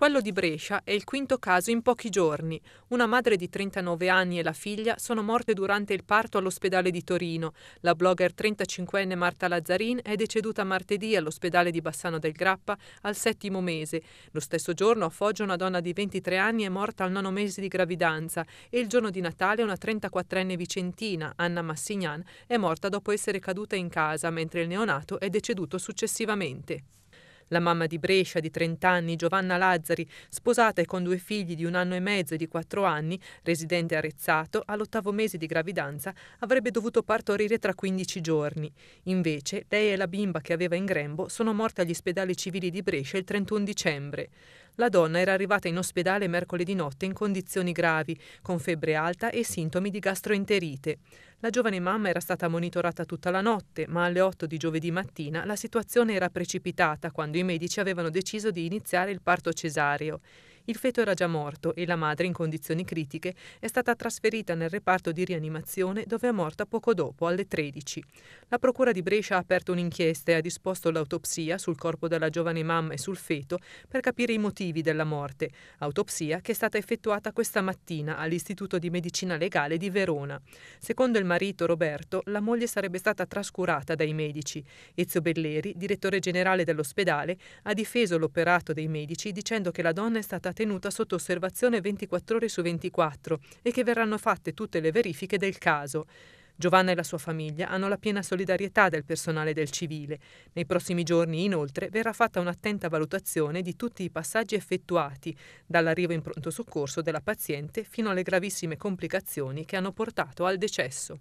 Quello di Brescia è il quinto caso in pochi giorni. Una madre di 39 anni e la figlia sono morte durante il parto all'ospedale di Torino. La blogger 35enne Marta Lazzarin è deceduta martedì all'ospedale di Bassano del Grappa al settimo mese. Lo stesso giorno a Foggia una donna di 23 anni è morta al nono mese di gravidanza e il giorno di Natale una 34enne vicentina, Anna Massignan, è morta dopo essere caduta in casa mentre il neonato è deceduto successivamente. La mamma di Brescia di 30 anni, Giovanna Lazzari, sposata e con due figli di un anno e mezzo e di quattro anni, residente a Rezzato, all'ottavo mese di gravidanza avrebbe dovuto partorire tra 15 giorni. Invece, lei e la bimba che aveva in grembo sono morte agli ospedali civili di Brescia il 31 dicembre. La donna era arrivata in ospedale mercoledì notte in condizioni gravi, con febbre alta e sintomi di gastroenterite. La giovane mamma era stata monitorata tutta la notte, ma alle 8 di giovedì mattina la situazione era precipitata quando i medici avevano deciso di iniziare il parto cesareo. Il feto era già morto e la madre, in condizioni critiche, è stata trasferita nel reparto di rianimazione dove è morta poco dopo, alle 13. La Procura di Brescia ha aperto un'inchiesta e ha disposto l'autopsia sul corpo della giovane mamma e sul feto per capire i motivi della morte, autopsia che è stata effettuata questa mattina all'Istituto di Medicina Legale di Verona. Secondo il marito Roberto, la moglie sarebbe stata trascurata dai medici. Ezio Belleri, direttore generale dell'ospedale, ha difeso l'operato dei medici dicendo che la donna è stata tenuta sotto osservazione 24 ore su 24 e che verranno fatte tutte le verifiche del caso. Giovanna e la sua famiglia hanno la piena solidarietà del personale del civile. Nei prossimi giorni, inoltre, verrà fatta un'attenta valutazione di tutti i passaggi effettuati, dall'arrivo in pronto soccorso della paziente fino alle gravissime complicazioni che hanno portato al decesso.